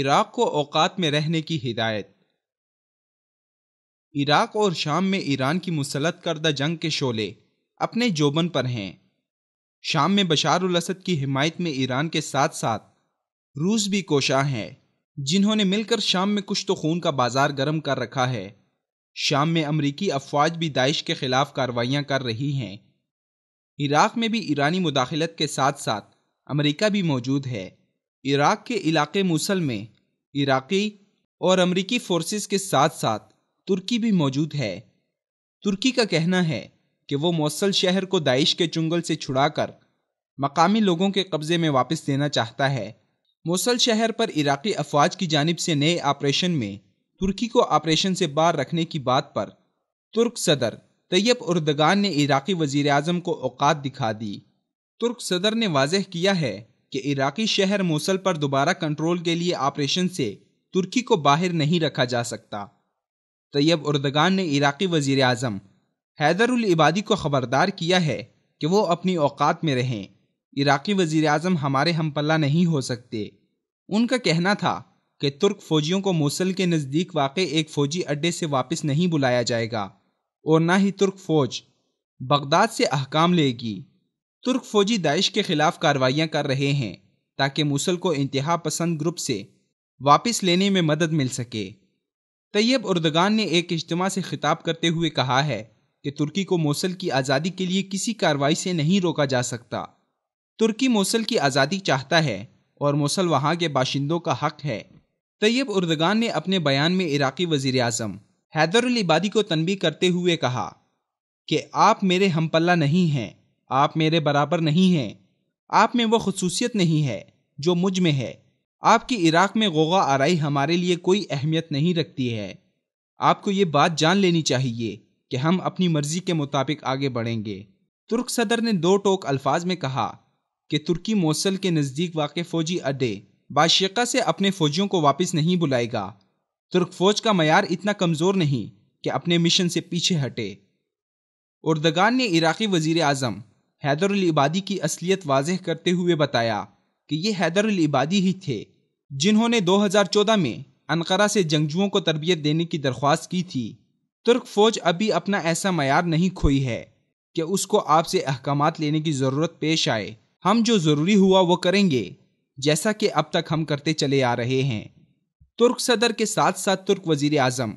عراق کو اوقات میں رہنے کی ہدایت عراق اور شام میں ایران کی مسلط کردہ جنگ کے شعلے اپنے جوبن پر ہیں شام میں بشار الاسد کی حمایت میں ایران کے ساتھ ساتھ روس بھی کوشاں ہیں جنہوں نے مل کر شام میں کشت تو خون کا بازار گرم کر رکھا ہے شام میں امریکی افواج بھی داعش کے خلاف کاروائیاں کر رہی ہیں عراق میں بھی ایرانی مداخلت کے ساتھ ساتھ امریکہ بھی موجود ہے عراق کے علاقے موسل میں عراقی اور امریکی فورسز کے ساتھ ساتھ ترکی بھی موجود ہے ترکی کا کہنا ہے کہ وہ موصل شہر کو داعش کے چنگل سے چھڑا کر مقامی لوگوں کے قبضے میں واپس دینا چاہتا ہے موصل شہر پر عراقی افواج کی جانب سے نئے آپریشن میں ترکی کو آپریشن سے باہر رکھنے کی بات پر ترک صدر طیب اردگان نے عراقی وزیر اعظم کو اوقات دکھا دی ترک صدر نے واضح کیا ہے کہ عراقی شہر موصل پر دوبارہ کنٹرول کے لیے آپریشن سے ترکی کو باہر نہیں رکھا جا سکتا طیب اردگان نے عراقی وزیر اعظم حیدر العبادی کو خبردار کیا ہے کہ وہ اپنی اوقات میں رہیں عراقی وزیر اعظم ہمارے ہم پلہ نہیں ہو سکتے ان کا کہنا تھا کہ ترک فوجیوں کو موصل کے نزدیک واقع ایک فوجی اڈے سے واپس نہیں بلایا جائے گا اور نہ ہی ترک فوج بغداد سے احکام لے گی ترک فوجی داعش کے خلاف کاروائیاں کر رہے ہیں تاکہ موسل کو انتہا پسند گروپ سے واپس لینے میں مدد مل سکے طیب اردگان نے ایک اجتماع سے خطاب کرتے ہوئے کہا ہے کہ ترکی کو موسل کی آزادی کے لیے کسی کاروائی سے نہیں روکا جا سکتا ترکی موسل کی آزادی چاہتا ہے اور موسل وہاں کے باشندوں کا حق ہے طیب اردگان نے اپنے بیان میں عراقی وزیر اعظم العبادی کو تنبی کرتے ہوئے کہا کہ آپ میرے ہم پلہ نہیں ہیں آپ میرے برابر نہیں ہیں آپ میں وہ خصوصیت نہیں ہے جو مجھ میں ہے آپ کی عراق میں غوغا آرائی ہمارے لیے کوئی اہمیت نہیں رکھتی ہے آپ کو یہ بات جان لینی چاہیے کہ ہم اپنی مرضی کے مطابق آگے بڑھیں گے ترک صدر نے دو ٹوک الفاظ میں کہا کہ ترکی موصل کے نزدیک واقع فوجی اڈے بادشاہ سے اپنے فوجیوں کو واپس نہیں بلائے گا ترک فوج کا معیار اتنا کمزور نہیں کہ اپنے مشن سے پیچھے ہٹے اردگان نے عراقی وزیر اعظم حیدر العبادی کی اصلیت واضح کرتے ہوئے بتایا کہ یہ حیدر العبادی ہی تھے جنہوں نے دو ہزار چودہ میں انقرہ سے جنگجوؤں کو تربیت دینے کی درخواست کی تھی ترک فوج ابھی اپنا ایسا معیار نہیں کھوئی ہے کہ اس کو آپ سے احکامات لینے کی ضرورت پیش آئے ہم جو ضروری ہوا وہ کریں گے جیسا کہ اب تک ہم کرتے چلے آ رہے ہیں ترک صدر کے ساتھ ساتھ ترک وزیر اعظم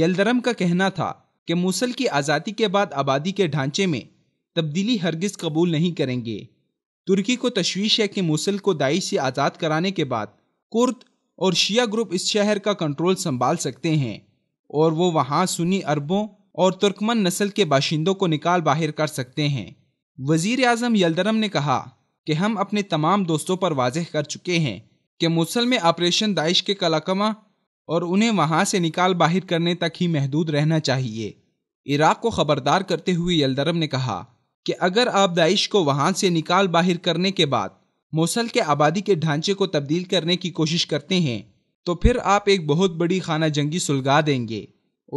یلدرم کا کہنا تھا کہ موسل کی آزادی کے بعد آبادی کے ڈھانچے میں تبدیلی ہرگز قبول نہیں کریں گے ترکی کو تشویش ہے کہ موسل کو داعش سے آزاد کرانے کے بعد کرد اور شیعہ گروپ اس شہر کا کنٹرول سنبھال سکتے ہیں اور وہ وہاں سنی عربوں اور ترکمن نسل کے باشندوں کو نکال باہر کر سکتے ہیں وزیر اعظم یلدرم نے کہا کہ ہم اپنے تمام دوستوں پر واضح کر چکے ہیں کہ موسل میں آپریشن داعش کے کلاکمہ اور انہیں وہاں سے نکال باہر کرنے تک ہی محدود رہنا چاہیے عراق کو خبردار کرتے ہوئے یلدرم نے کہا کہ اگر آپ داعش کو وہاں سے نکال باہر کرنے کے بعد موسل کے آبادی کے ڈھانچے کو تبدیل کرنے کی کوشش کرتے ہیں تو پھر آپ ایک بہت بڑی خانہ جنگی سلگا دیں گے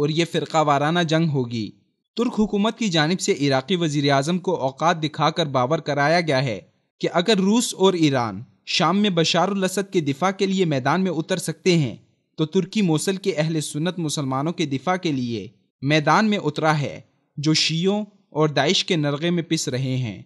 اور یہ فرقہ وارانہ جنگ ہوگی ترک حکومت کی جانب سے عراقی وزیر اعظم کو اوقات دکھا کر باور کرایا گیا ہے کہ اگر روس اور ایران شام میں بشار الاسد کے دفاع کے لیے میدان میں اتر سکتے ہیں تو ترکی موسل کے اہل سنت مسلمانوں کے دفاع کے لیے میدان میں اترا ہے جو شیعوں اور داعش کے نرغے میں پس رہے ہیں